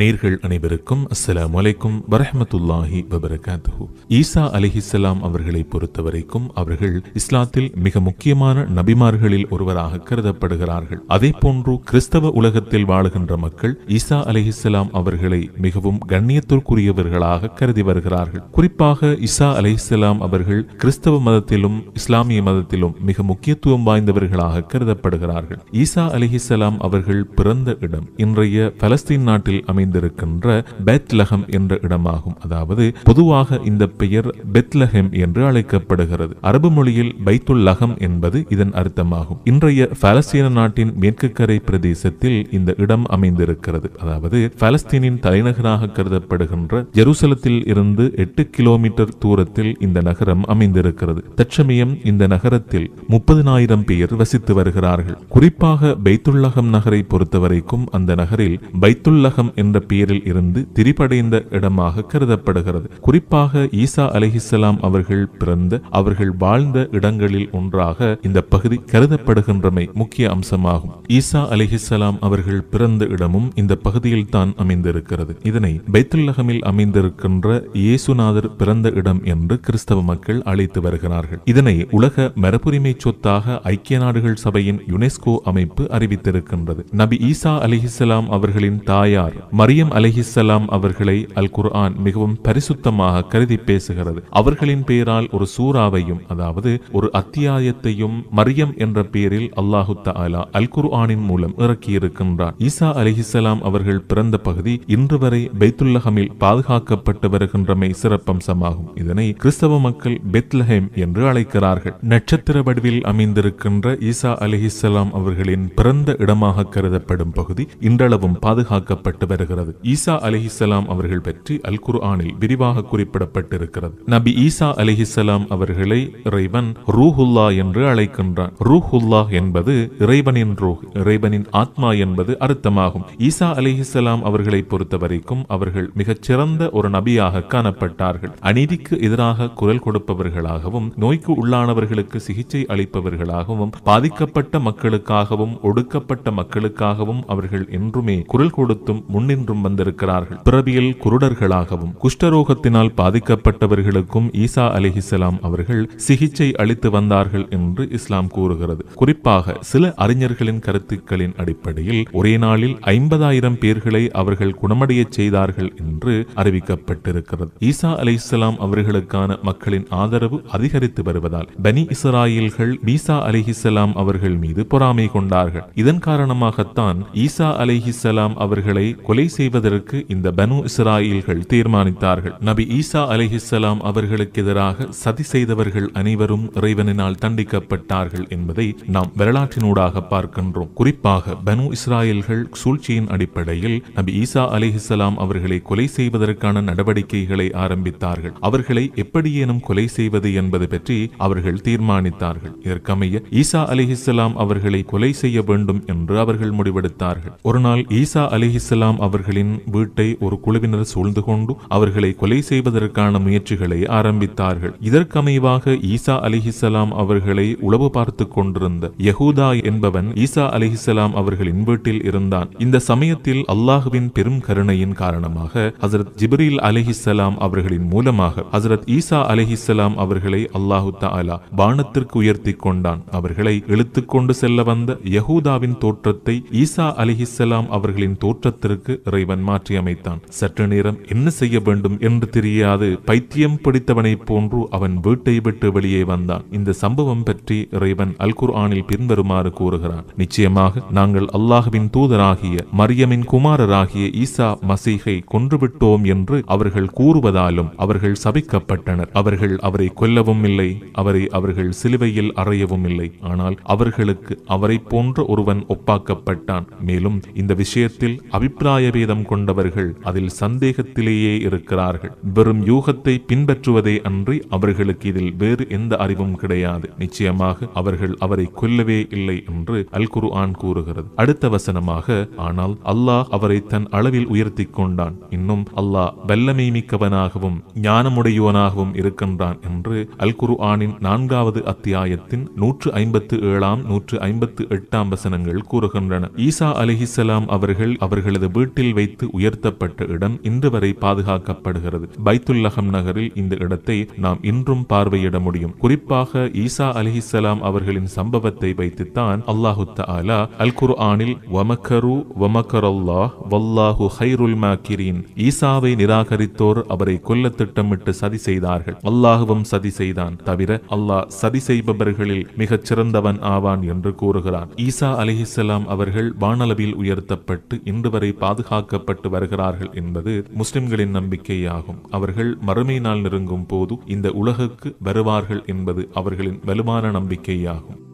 நேர்கள் அனைவருக்கும் அஸ்லாம் வலைக்கும் வரஹமத்துல்லாஹி வபரகாத்து ஈசா அலிஹிசலாம் அவர்களை பொறுத்தவரைக்கும் அவர்கள் இஸ்லாத்தில் மிக முக்கியமான நபிமார்களில் ஒருவராக கருதப்படுகிறார்கள் அதே போன்று கிறிஸ்தவ உலகத்தில் வாழுகின்ற மக்கள் ஈசா அலிஹிசலாம் அவர்களை மிகவும் கண்ணியத்திற்குரியவர்களாக கருதி வருகிறார்கள் குறிப்பாக ஈசா அலிஹிசலாம் அவர்கள் கிறிஸ்தவ மதத்திலும் இஸ்லாமிய மதத்திலும் மிக முக்கியத்துவம் வாய்ந்தவர்களாக கருதப்படுகிறார்கள் ஈசா அலிஹிசலாம் அவர்கள் பிறந்த இடம் இன்றைய பலஸ்தீன் நாட்டில் அமைந்திருக்கின்ற பெத்லகம் என்ற இடமாகும் அதாவது பொதுவாக இந்த பெயர் பெத்லஹெம் என்று அழைக்கப்படுகிறது அரபு மொழியில் பைத்துல் லகம் என்பது இதன் அர்த்தமாகும் இன்றைய பலஸ்தீன நாட்டின் மேற்கு கரை பிரதேசத்தில் இந்த இடம் அமைந்திருக்கிறது அதாவது பலஸ்தீனின் தலைநகராக கருதப்படுகின்ற ஜெருசலத்தில் இருந்து எட்டு கிலோமீட்டர் தூரத்தில் இந்த நகரம் அமைந்திருக்கிறது தற்சமயம் இந்த நகரத்தில் முப்பதினாயிரம் பேர் வசித்து வருகிறார்கள் குறிப்பாக பைத்துல்லகம் நகரை பொறுத்தவரைக்கும் அந்த நகரில் பைத்துல்லகம் என்ற என்ற பெயரில் இருந்து திரிபடைந்த இடமாக கருதப்படுகிறது குறிப்பாக ஈசா அலிஹிசலாம் அவர்கள் பிறந்த அவர்கள் வாழ்ந்த இடங்களில் ஒன்றாக இந்த பகுதி கருதப்படுகின்றமை முக்கிய அம்சமாகும் ஈசா அலிஹிசலாம் அவர்கள் பிறந்த இடமும் இந்த பகுதியில் தான் அமைந்திருக்கிறது இதனை பைத்துல்லகமில் அமைந்திருக்கின்ற இயேசுநாதர் பிறந்த இடம் என்று கிறிஸ்தவ மக்கள் அழைத்து வருகிறார்கள் இதனை உலக மரபுரிமை சொத்தாக ஐக்கிய நாடுகள் சபையின் யுனெஸ்கோ அமைப்பு அறிவித்திருக்கின்றது நபி ஈசா அலிஹிசலாம் அவர்களின் தாயார் மரியம் அலிஹிசலாம் அவர்களை அல் குர்ஆன் மிகவும் பரிசுத்தமாக கருதி பேசுகிறது அவர்களின் பெயரால் ஒரு சூறாவையும் அதாவது ஒரு அத்தியாயத்தையும் மரியம் என்ற பெயரில் அல்லாஹு தாலா அல் குர்ஆனின் மூலம் இறக்கியிருக்கின்றார் ஈசா அலிஹிசலாம் அவர்கள் பிறந்த பகுதி இன்று வரை பைத்துல்லஹமில் பாதுகாக்கப்பட்டு வருகின்றமை சிறப்பம்சமாகும் இதனை கிறிஸ்தவ மக்கள் பெத்லஹேம் என்று அழைக்கிறார்கள் நட்சத்திர வடிவில் அமைந்திருக்கின்ற ஈசா அலிஹிசலாம் அவர்களின் பிறந்த இடமாக கருதப்படும் பகுதி இன்றளவும் பாதுகாக்கப்பட்டு வருகிறது கூறப்படுகிறது ஈசா அலிஹிசலாம் அவர்கள் பற்றி அல் குர்ஆனில் விரிவாக குறிப்பிடப்பட்டிருக்கிறது நபி ஈசா அலிஹிசலாம் அவர்களை இறைவன் ரூஹுல்லா என்று அழைக்கின்றான் ரூஹுல்லா என்பது இறைவனின் ரூஹ் இறைவனின் ஆத்மா என்பது அர்த்தமாகும் ஈசா அலிஹிசலாம் அவர்களை பொறுத்தவரைக்கும் அவர்கள் மிகச்சிறந்த ஒரு நபியாக காணப்பட்டார்கள் அநீதிக்கு எதிராக குரல் கொடுப்பவர்களாகவும் நோய்க்கு உள்ளானவர்களுக்கு சிகிச்சை அளிப்பவர்களாகவும் பாதிக்கப்பட்ட மக்களுக்காகவும் ஒடுக்கப்பட்ட மக்களுக்காகவும் அவர்கள் என்றுமே குரல் கொடுத்தும் முன்னின் என்றும் வந்திருக்கிறார்கள் பிறவியில் குருடர்களாகவும் குஷ்டரோகத்தினால் பாதிக்கப்பட்டவர்களுக்கும் ஈசா அலிஹிசலாம் அவர்கள் சிகிச்சை அளித்து வந்தார்கள் என்று இஸ்லாம் கூறுகிறது குறிப்பாக சில அறிஞர்களின் கருத்துக்களின் அடிப்படையில் ஒரே நாளில் ஐம்பதாயிரம் பேர்களை அவர்கள் குணமடைய செய்தார்கள் என்று அறிவிக்கப்பட்டிருக்கிறது ஈசா அலிஹிசலாம் அவர்களுக்கான மக்களின் ஆதரவு அதிகரித்து வருவதால் பனி இஸ்ராயில்கள் ஈசா அலிஹிசலாம் அவர்கள் மீது பொறாமை கொண்டார்கள் இதன் காரணமாகத்தான் ஈசா அலிஹிசலாம் அவர்களை கொலை செய்வதற்கு இந்த பனு இஸ்ராயில்கள் தீர்மானித்தார்கள் நபி ஈசா அலிஹிஸ்லாம் அவர்களுக்கு எதிராக சதி செய்தவர்கள் அனைவரும் இறைவனினால் தண்டிக்கப்பட்டார்கள் என்பதை நாம் வரலாற்றினூடாக பார்க்கின்றோம் குறிப்பாக பனு இஸ்ராயல்கள் சூழ்ச்சியின் அடிப்படையில் நபி ஈசா அலிஹிஸ்லாம் அவர்களை கொலை செய்வதற்கான நடவடிக்கைகளை ஆரம்பித்தார்கள் அவர்களை எப்படியேனும் கொலை செய்வது என்பது பற்றி அவர்கள் தீர்மானித்தார்கள் இதற்கமைய ஈசா அலிஹிஸ்லாம் அவர்களை கொலை செய்ய வேண்டும் என்று அவர்கள் முடிவெடுத்தார்கள் ஒருநாள் ஈசா அலிஹிஸ்லாம் அவர் அவர்களின் வீட்டை ஒரு குழுவினர் சூழ்ந்து கொண்டு அவர்களை கொலை செய்வதற்கான முயற்சிகளை ஆரம்பித்தார்கள் இதற்கமைவாக ஈசா அலிஹிசலாம் அவர்களை உளவு பார்த்து கொண்டிருந்த யகூதா என்பவன் ஈசா அலிஹிசலாம் அவர்களின் வீட்டில் இருந்தான் இந்த சமயத்தில் அல்லாஹுவின் பெரும் கருணையின் காரணமாக ஹசரத் ஜிப்ரீல் அலிஹிசலாம் அவர்களின் மூலமாக ஹசரத் ஈசா அலிஹிசலாம் அவர்களை அல்லாஹு தாலா பானத்திற்கு உயர்த்தி கொண்டான் அவர்களை இழுத்து கொண்டு செல்ல வந்த யகூதாவின் தோற்றத்தை ஈசா அலிஹிசலாம் அவர்களின் தோற்றத்திற்கு இறைவன் மாற்றியமைத்தான் சற்று நேரம் என்ன செய்ய வேண்டும் என்று தெரியாது பைத்தியம் பிடித்தவனைப் போன்று அவன் வீட்டை விட்டு வெளியே வந்தான் இந்த சம்பவம் பற்றி இறைவன் அல்குர் ஆனில் பின்வருமாறு கூறுகிறான் நிச்சயமாக நாங்கள் அல்லாஹுவின் தூதராகிய மரியமின் குமாரராகிய ஈசா மசீகை கொன்றுவிட்டோம் என்று அவர்கள் கூறுவதாலும் அவர்கள் சபிக்கப்பட்டனர் அவர்கள் அவரை கொல்லவும் இல்லை அவரை அவர்கள் சிலுவையில் அறையவும் இல்லை ஆனால் அவர்களுக்கு அவரை போன்ற ஒருவன் ஒப்பாக்கப்பட்டான் மேலும் இந்த விஷயத்தில் அபிப்பிராய சாயபேதம் கொண்டவர்கள் அதில் சந்தேகத்திலேயே இருக்கிறார்கள் வெறும் யூகத்தை பின்பற்றுவதே அன்றி அவர்களுக்கு இதில் வேறு எந்த அறிவும் கிடையாது நிச்சயமாக அவர்கள் அவரை கொல்லவே இல்லை என்று அல் குரு ஆன் கூறுகிறது அடுத்த வசனமாக ஆனால் அல்லாஹ் அவரை தன் அளவில் உயர்த்தி கொண்டான் இன்னும் அல்லாஹ் வல்லமை மிக்கவனாகவும் ஞானமுடையவனாகவும் இருக்கின்றான் என்று அல் குரு ஆனின் நான்காவது அத்தியாயத்தின் நூற்று ஐம்பத்து ஏழாம் நூற்று ஐம்பத்து எட்டாம் வசனங்கள் கூறுகின்றன ஈசா அலிஹிசலாம் அவர்கள் அவர்களது வீட்டில் கட்டில் வைத்து உயர்த்தப்பட்ட இடம் இன்று வரை பாதுகாக்கப்படுகிறது பைத்துல்லகம் நகரில் இந்த இடத்தை நாம் இன்றும் பார்வையிட முடியும் குறிப்பாக ஈசா அலிஹிசலாம் அவர்களின் சம்பவத்தை வைத்துத்தான் அல்லாஹு தாலா அல் குரு ஆனில் வமக்கரு வமக்கரல்லா வல்லாஹு ஹைருல் மாக்கிரீன் ஈசாவை நிராகரித்தோர் அவரை கொல்ல திட்டமிட்டு சதி செய்தார்கள் அல்லாஹுவும் சதி செய்தான் தவிர அல்லாஹ் சதி செய்பவர்களில் மிகச் சிறந்தவன் ஆவான் என்று கூறுகிறான் ஈசா அலிஹிசலாம் அவர்கள் வானளவில் உயர்த்தப்பட்டு இன்று வரை பாதுகா பாதுகாக்கப்பட்டு வருகிறார்கள் என்பது முஸ்லிம்களின் நம்பிக்கையாகும் அவர்கள் மறுமை நாள் நெருங்கும் போது இந்த உலகுக்கு வருவார்கள் என்பது அவர்களின் வலுவான நம்பிக்கையாகும்